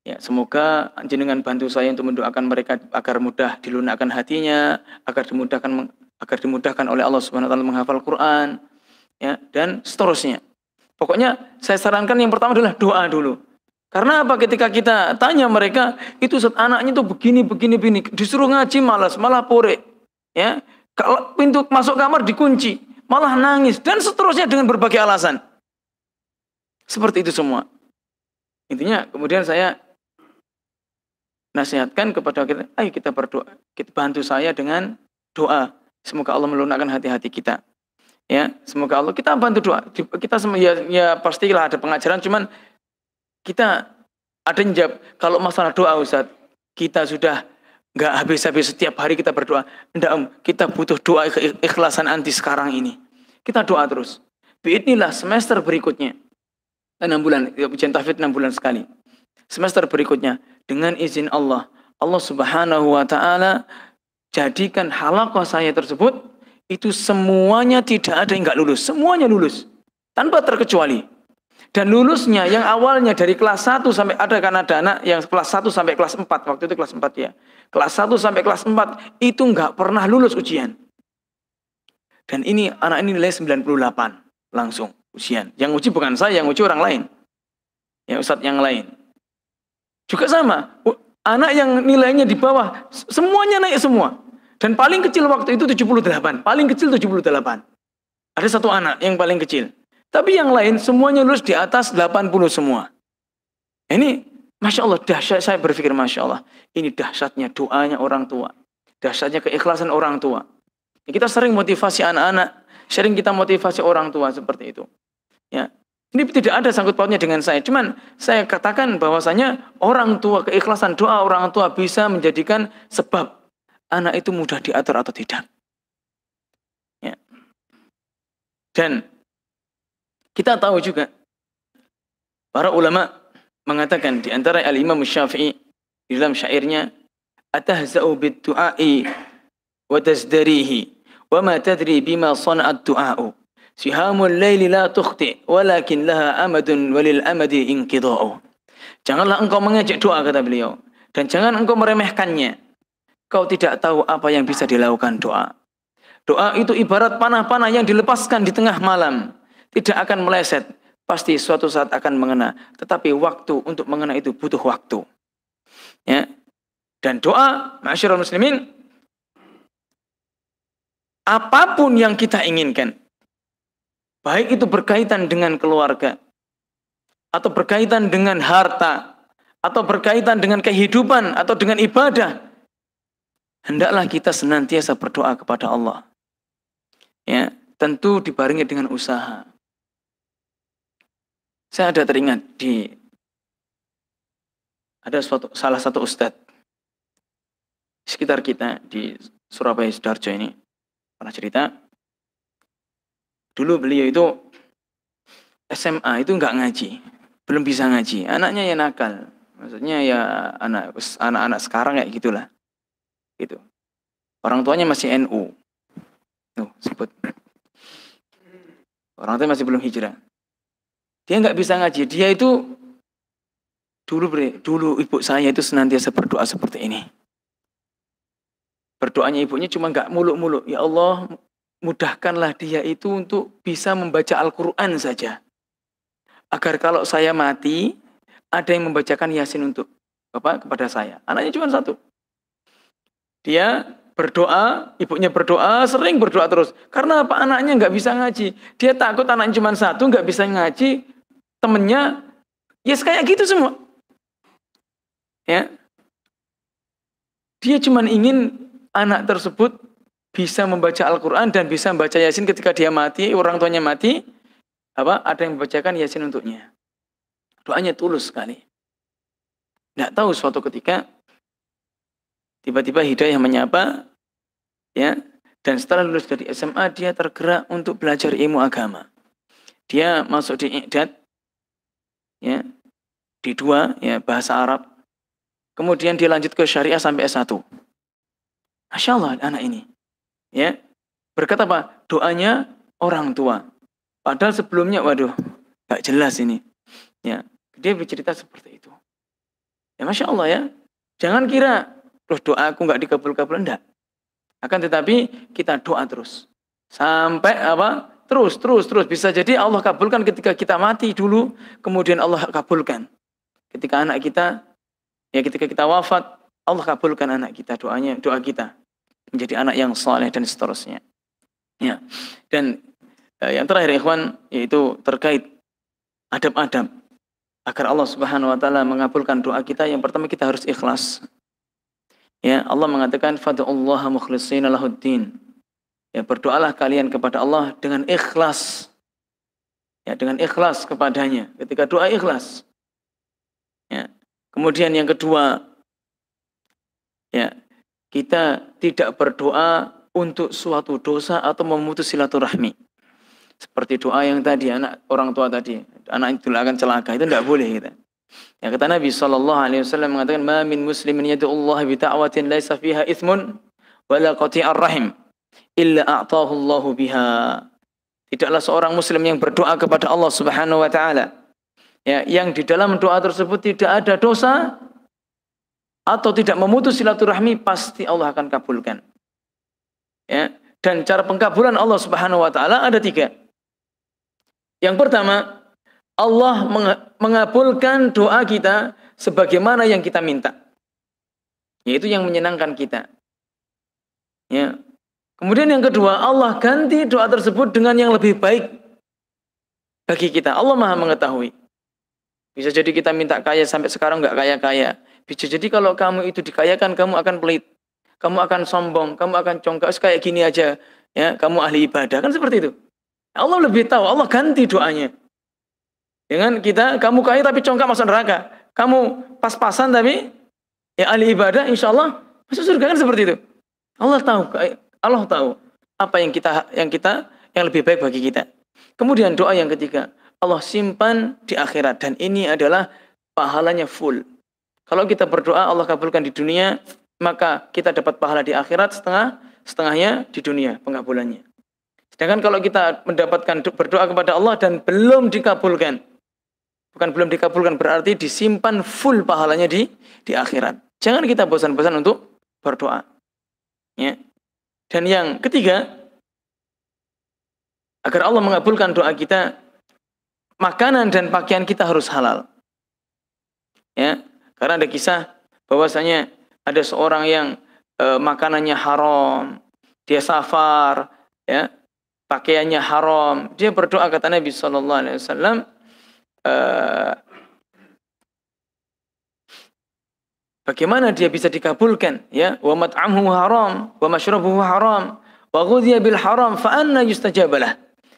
Speaker 1: ya semoga jenengan bantu saya untuk mendoakan mereka agar mudah dilunakkan hatinya agar dimudahkan agar dimudahkan oleh Allah Subhanahu wa taala menghafal Quran ya dan seterusnya pokoknya saya sarankan yang pertama adalah doa dulu karena apa ketika kita tanya mereka, itu set anaknya tuh begini, begini, begini. Disuruh ngaji malas, malah pore. Ya, kalau pintu masuk kamar dikunci, malah nangis dan seterusnya dengan berbagai alasan. Seperti itu semua. Intinya kemudian saya nasihatkan kepada kita, ayo kita berdoa. Kita bantu saya dengan doa. Semoga Allah melunakkan hati-hati kita. Ya, semoga Allah kita bantu doa. Kita ya, ya pastilah ada pengajaran, cuman kita ada jawab kalau masalah doa Ustaz. Kita sudah nggak habis-habis setiap hari kita berdoa. Tidak, om, kita butuh doa ikhlasan anti sekarang ini. Kita doa terus. Biidnillah semester berikutnya. 6 bulan, ya, ujian tahfidz 6 bulan sekali. Semester berikutnya, dengan izin Allah, Allah subhanahu wa ta'ala jadikan halakah saya tersebut, itu semuanya tidak ada yang nggak lulus. Semuanya lulus. Tanpa terkecuali. Dan lulusnya yang awalnya dari kelas 1 sampai ada kan ada anak yang kelas 1 sampai kelas 4. Waktu itu kelas 4 ya. Kelas 1 sampai kelas 4 itu nggak pernah lulus ujian. Dan ini anak ini nilai 98 langsung ujian. Yang uji bukan saya, yang uji orang lain. yang ustadz yang lain. Juga sama, anak yang nilainya di bawah semuanya naik semua. Dan paling kecil waktu itu 78, paling kecil 78. Ada satu anak yang paling kecil. Tapi yang lain semuanya lulus di atas 80 semua. Ini Masya Allah dahsyat saya berpikir Masya Allah ini dahsyatnya doanya orang tua. Dahsyatnya keikhlasan orang tua. Kita sering motivasi anak-anak. Sering kita motivasi orang tua seperti itu. Ya, ini tidak ada sangkut pautnya dengan saya. Cuman saya katakan bahwasanya orang tua keikhlasan doa orang tua bisa menjadikan sebab anak itu mudah diatur atau tidak. Ya. Dan kita tahu juga para ulama mengatakan di antara al-Imam Syafi'i di dalam syairnya atahza'u bid-du'ai wa tazdarihi wa ma tadri bima sana'at du'a'u sihamul laili la tukhti walakin laha amadun walil amadi inqida'u Janganlah engkau mengejek doa kata beliau dan jangan engkau meremehkannya. Kau tidak tahu apa yang bisa dilakukan doa. Doa itu ibarat panah-panah yang dilepaskan di tengah malam. Tidak akan meleset. Pasti suatu saat akan mengena. Tetapi waktu untuk mengena itu butuh waktu. Ya. Dan doa, masyarakat muslimin, apapun yang kita inginkan, baik itu berkaitan dengan keluarga, atau berkaitan dengan harta, atau berkaitan dengan kehidupan, atau dengan ibadah, hendaklah kita senantiasa berdoa kepada Allah. Ya, tentu dibarengi dengan usaha. Saya ada teringat di ada suatu, salah satu ustadz sekitar kita di Surabaya Sidoarjo ini pernah cerita dulu beliau itu SMA itu nggak ngaji belum bisa ngaji anaknya ya nakal maksudnya ya anak anak-anak sekarang ya gitulah gitu orang tuanya masih NU tuh sebut orang tuanya masih belum hijrah dia nggak bisa ngaji. Dia itu dulu dulu ibu saya itu senantiasa berdoa seperti ini. Berdoanya ibunya cuma nggak muluk-muluk. Ya Allah, mudahkanlah dia itu untuk bisa membaca Al-Quran saja. Agar kalau saya mati, ada yang membacakan Yasin untuk Bapak kepada saya. Anaknya cuma satu. Dia berdoa, ibunya berdoa, sering berdoa terus. Karena apa? Anaknya nggak bisa ngaji. Dia takut anaknya cuma satu nggak bisa ngaji. Temennya, ya yes, kayak gitu semua. Ya, dia cuma ingin anak tersebut bisa membaca Al-Quran dan bisa membaca Yasin ketika dia mati, orang tuanya mati, apa ada yang membacakan Yasin untuknya. Doanya tulus sekali. Tidak tahu suatu ketika tiba-tiba hidayah menyapa ya dan setelah lulus dari SMA dia tergerak untuk belajar ilmu agama dia masuk di Iqdad ya di dua ya bahasa Arab kemudian dia lanjut ke syariah sampai S1 Masya Allah anak ini ya berkat apa doanya orang tua padahal sebelumnya waduh gak jelas ini ya dia bercerita seperti itu ya Masya Allah ya jangan kira terus aku nggak dikabul-kabul enggak akan tetapi kita doa terus. Sampai apa? Terus, terus, terus. Bisa jadi Allah kabulkan ketika kita mati dulu, kemudian Allah kabulkan. Ketika anak kita, ya ketika kita wafat, Allah kabulkan anak kita doanya, doa kita. Menjadi anak yang saleh dan seterusnya. Ya. Dan eh, yang terakhir ikhwan, yaitu terkait adab-adab. Agar Allah subhanahu wa ta'ala mengabulkan doa kita, yang pertama kita harus ikhlas. Ya, Allah mengatakan fad'ullaha mukhlishina lahuddin. Ya, berdoalah kalian kepada Allah dengan ikhlas. Ya, dengan ikhlas kepadanya. Ketika doa ikhlas. Ya. Kemudian yang kedua, ya, kita tidak berdoa untuk suatu dosa atau memutus silaturahmi. Seperti doa yang tadi anak orang tua tadi, anak itu akan celaka, itu tidak boleh kita. Yang kata Nabi sallallahu alaihi wasallam mengatakan, "Ma min muslimin yad'u Allah bi ta'watin laisa fiha ithmun la qati'ar rahim illa a'tahu Allah biha." Tidaklah seorang muslim yang berdoa kepada Allah Subhanahu wa taala ya, yang di dalam doa tersebut tidak ada dosa atau tidak memutus silaturahmi pasti Allah akan kabulkan. Ya, dan cara pengkabulan Allah Subhanahu wa taala ada tiga. Yang pertama, Allah mengabulkan doa kita sebagaimana yang kita minta. Yaitu yang menyenangkan kita. Ya. Kemudian yang kedua, Allah ganti doa tersebut dengan yang lebih baik bagi kita. Allah maha mengetahui. Bisa jadi kita minta kaya sampai sekarang nggak kaya-kaya. Bisa jadi kalau kamu itu dikayakan, kamu akan pelit. Kamu akan sombong, kamu akan congkak, kayak gini aja. Ya, kamu ahli ibadah, kan seperti itu. Allah lebih tahu, Allah ganti doanya. Dengan ya kita kamu kaya tapi congkak masuk neraka. Kamu pas-pasan tapi ya ahli ibadah insya Allah masuk surga kan seperti itu. Allah tahu, Allah tahu apa yang kita yang kita yang lebih baik bagi kita. Kemudian doa yang ketiga, Allah simpan di akhirat dan ini adalah pahalanya full. Kalau kita berdoa Allah kabulkan di dunia, maka kita dapat pahala di akhirat setengah setengahnya di dunia pengabulannya. Sedangkan kalau kita mendapatkan berdoa kepada Allah dan belum dikabulkan, Bukan belum dikabulkan, berarti disimpan full pahalanya di di akhirat. Jangan kita bosan-bosan untuk berdoa. Ya. Dan yang ketiga, agar Allah mengabulkan doa kita, makanan dan pakaian kita harus halal. Ya, karena ada kisah bahwasanya ada seorang yang e, makanannya haram, dia safar, ya, pakaiannya haram, dia berdoa kata Nabi Shallallahu Alaihi Wasallam, Eh, bagaimana dia bisa dikabulkan ya wa mat'amuhu haram wa mashrabuhu haram wa ghudhiya bil haram fa anna lah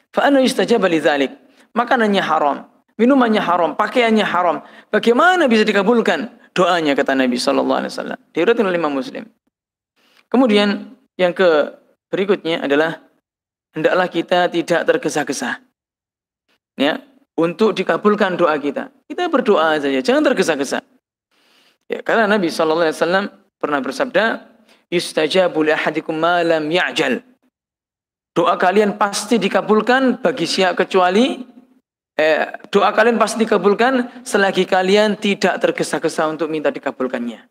Speaker 1: fa anna yustajaba lidzalik makanannya haram minumannya haram pakaiannya haram bagaimana bisa dikabulkan doanya kata Nabi sallallahu alaihi wasallam diriwayatkan oleh Imam Muslim kemudian yang ke berikutnya adalah hendaklah kita tidak tergesa-gesa ya untuk dikabulkan doa kita. Kita berdoa saja, jangan tergesa-gesa. Ya, karena Nabi Shallallahu Alaihi Wasallam pernah bersabda, "Yustajabu ahadikum malam ya'jal." Doa kalian pasti dikabulkan bagi siap kecuali eh, doa kalian pasti dikabulkan selagi kalian tidak tergesa-gesa untuk minta dikabulkannya.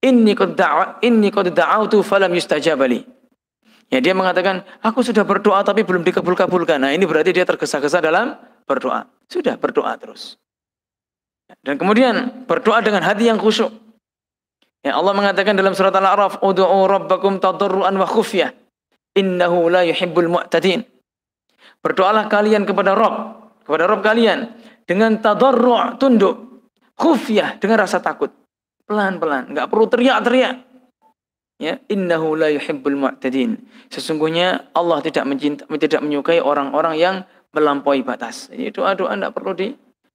Speaker 1: Ini Inni qad ini kau doa da'autu falam yustajabali. Ya dia mengatakan, aku sudah berdoa tapi belum dikabul-kabulkan. Nah, ini berarti dia tergesa-gesa dalam berdoa. Sudah berdoa terus. Dan kemudian berdoa dengan hati yang khusyuk. Ya Allah mengatakan dalam surat Al-A'raf, "Ud'u rabbakum tadarruan wa khufyah, innahu la yuhibbul mu'tadin." Berdoalah kalian kepada Rob, kepada Rob kalian dengan tadarru' tunduk, khufyah dengan rasa takut. Pelan-pelan, nggak perlu teriak-teriak. Ya, innahu la yuhibbul mu'tadin. Sesungguhnya Allah tidak mencinta, tidak menyukai orang-orang yang melampaui batas. Ini doa-doa tidak perlu di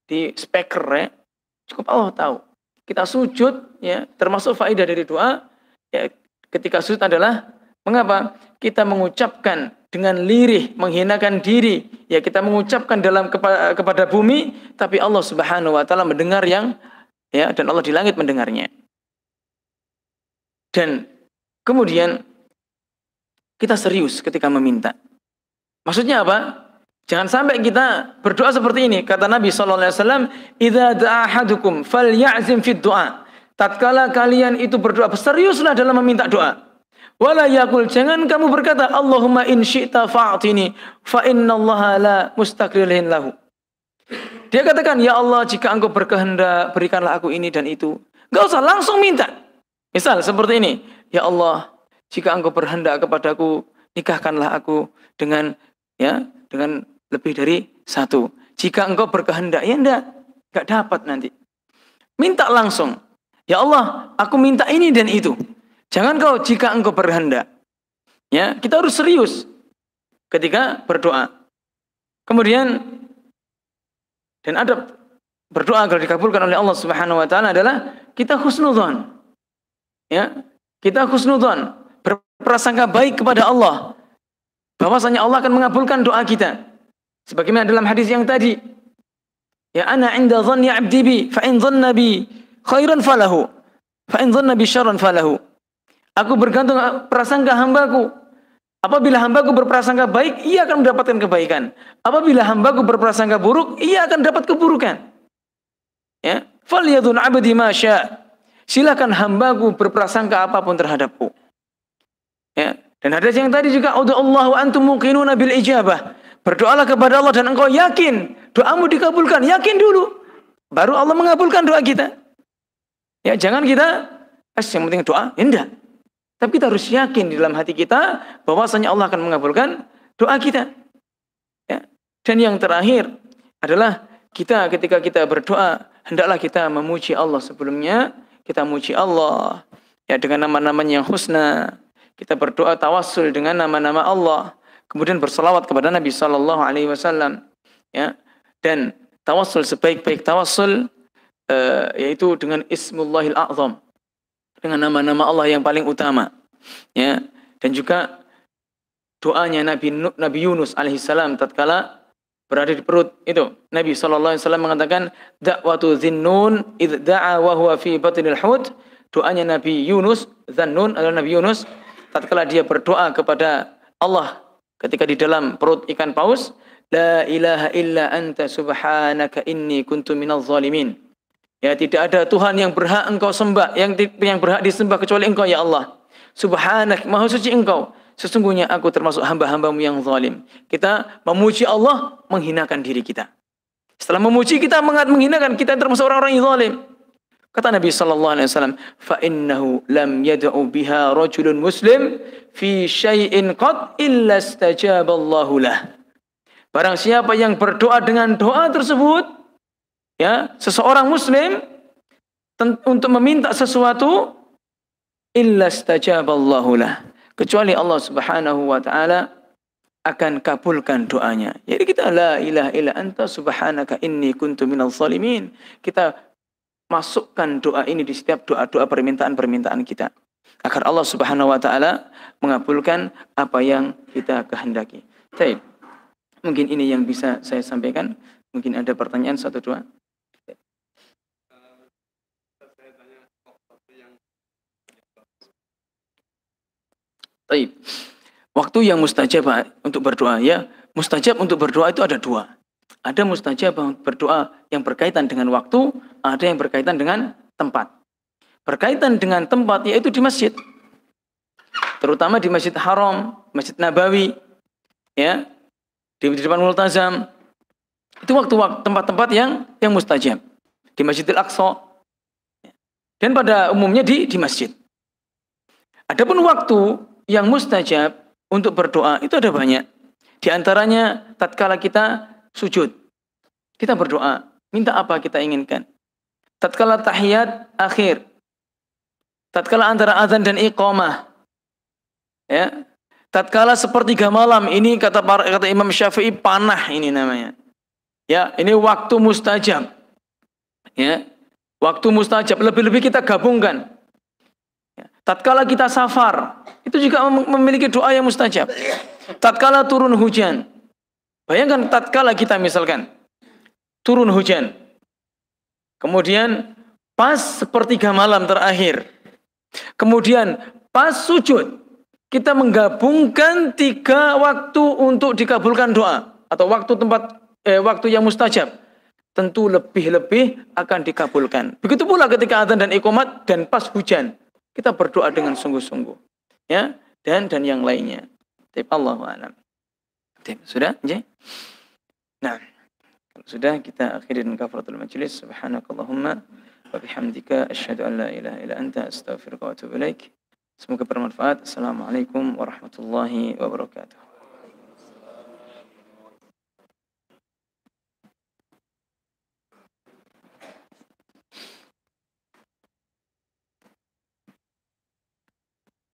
Speaker 1: di speaker ya. Cukup Allah tahu. Kita sujud ya, termasuk faedah dari doa ya ketika sujud adalah mengapa? Kita mengucapkan dengan lirih menghinakan diri ya kita mengucapkan dalam kepa kepada bumi tapi Allah Subhanahu wa taala mendengar yang ya dan Allah di langit mendengarnya dan kemudian kita serius ketika meminta maksudnya apa Jangan sampai kita berdoa seperti ini. Kata Nabi Shallallahu Alaihi Wasallam, "Idza da'ahadukum fal ya'zim fid doa." Tatkala kalian itu berdoa, seriuslah dalam meminta doa. Wala yakul jangan kamu berkata Allahumma in syi'ta fa'atini fa innallaha la mustaqrilin lahu. Dia katakan ya Allah jika engkau berkehendak berikanlah aku ini dan itu. Enggak usah langsung minta. Misal seperti ini, ya Allah jika engkau berhendak kepadaku nikahkanlah aku dengan ya dengan lebih dari satu. Jika engkau berkehendak, ya enggak, enggak dapat nanti. Minta langsung. Ya Allah, aku minta ini dan itu. Jangan kau jika engkau berkehendak. Ya, kita harus serius ketika berdoa. Kemudian dan ada berdoa agar dikabulkan oleh Allah Subhanahu wa taala adalah kita husnudzon. Ya, kita husnudzon, berprasangka baik kepada Allah bahwasanya Allah akan mengabulkan doa kita. Sebagaimana dalam hadis yang tadi. Ya ana inda dhanni 'abdi bi fa in dhanna bi khairan falahu fa in dhanna bi syarran falahu. Aku bergantung prasangka hambaku. Apabila hambaku berprasangka baik, ia akan mendapatkan kebaikan. Apabila hambaku berprasangka buruk, ia akan dapat keburukan. Ya, falyadun 'abdi ma syaa. Silakan hambaku berprasangka apapun terhadapku. Ya, dan hadis yang tadi juga, "Udu Allahu antum muqinuna bil ijabah." Berdoalah kepada Allah dan engkau yakin doamu dikabulkan. Yakin dulu. Baru Allah mengabulkan doa kita. Ya, jangan kita es yang penting doa, indah. Tapi kita harus yakin di dalam hati kita bahwasanya Allah akan mengabulkan doa kita. Ya. Dan yang terakhir adalah kita ketika kita berdoa hendaklah kita memuji Allah sebelumnya, kita muji Allah ya dengan nama-nama yang husna. Kita berdoa tawasul dengan nama-nama Allah kemudian bersolawat kepada Nabi Shallallahu Alaihi Wasallam ya dan tawassul sebaik-baik tawassul uh, yaitu dengan Ismullahil A'zam dengan nama-nama Allah yang paling utama ya dan juga doanya Nabi Nabi Yunus alaihissalam tatkala berada di perut itu Nabi saw mengatakan dakwatu zinnun id wa huwa fi batinil hud doanya Nabi Yunus zannun adalah Nabi Yunus tatkala dia berdoa kepada Allah Ketika di dalam perut ikan paus, La ilaha illa anta subhanaka inni kuntu minal zalimin. Ya tidak ada Tuhan yang berhak engkau sembah, yang yang berhak disembah kecuali engkau ya Allah. Subhanak, maha suci engkau. Sesungguhnya aku termasuk hamba-hambamu yang zalim. Kita memuji Allah, menghinakan diri kita. Setelah memuji kita menghinakan, kita termasuk orang-orang yang zalim. Kata Nabi sallallahu alaihi wasallam, "Fa innahu lam yad'u biha rajulun muslim fi syai'in qad illa istajaba Allahu lah." Barang siapa yang berdoa dengan doa tersebut, ya, seseorang muslim untuk meminta sesuatu illa istajaba Allahu lah. Kecuali Allah Subhanahu wa taala akan kabulkan doanya. Jadi kita la ilaha illa anta subhanaka inni kuntu minal zalimin. Kita masukkan doa ini di setiap doa-doa permintaan-permintaan kita agar Allah Subhanahu wa taala mengabulkan apa yang kita kehendaki. Baik. Mungkin ini yang bisa saya sampaikan. Mungkin ada pertanyaan satu dua. Baik. Waktu yang mustajab untuk berdoa ya, mustajab untuk berdoa itu ada dua. Ada mustajab berdoa yang berkaitan dengan waktu, ada yang berkaitan dengan tempat. Berkaitan dengan tempat yaitu di masjid. Terutama di Masjid Haram, Masjid Nabawi, ya. Di, depan Multazam. Itu waktu tempat-tempat yang yang mustajab. Di Masjidil Aqsa. Dan pada umumnya di di masjid. Adapun waktu yang mustajab untuk berdoa itu ada banyak. Di antaranya tatkala kita sujud. Kita hmm. berdoa, minta apa kita inginkan. Tatkala tahiyat akhir. Tatkala antara azan dan iqamah. Ya. Tatkala sepertiga malam ini kata kata Imam Syafi'i panah ini namanya. Ya, ini waktu mustajab. Ya. Waktu mustajab lebih-lebih kita gabungkan. Ya. Tatkala kita safar, itu juga memiliki doa yang mustajab. Tatkala turun hujan, Bayangkan tatkala kita misalkan turun hujan. Kemudian pas sepertiga malam terakhir. Kemudian pas sujud. Kita menggabungkan tiga waktu untuk dikabulkan doa. Atau waktu tempat eh, waktu yang mustajab. Tentu lebih-lebih akan dikabulkan. Begitu pula ketika azan dan ikomat dan pas hujan. Kita berdoa dengan sungguh-sungguh. Ya, dan dan yang lainnya. Tapi Allah alam. Sudah? Jay? Nah, sudah kita akhiri dengan kafaratul majlis. Subhanakallahumma wa bihamdika asyhadu an la ilaha illa anta astaghfiruka wa atubu ilaik. Semoga bermanfaat. Assalamualaikum warahmatullahi wabarakatuh.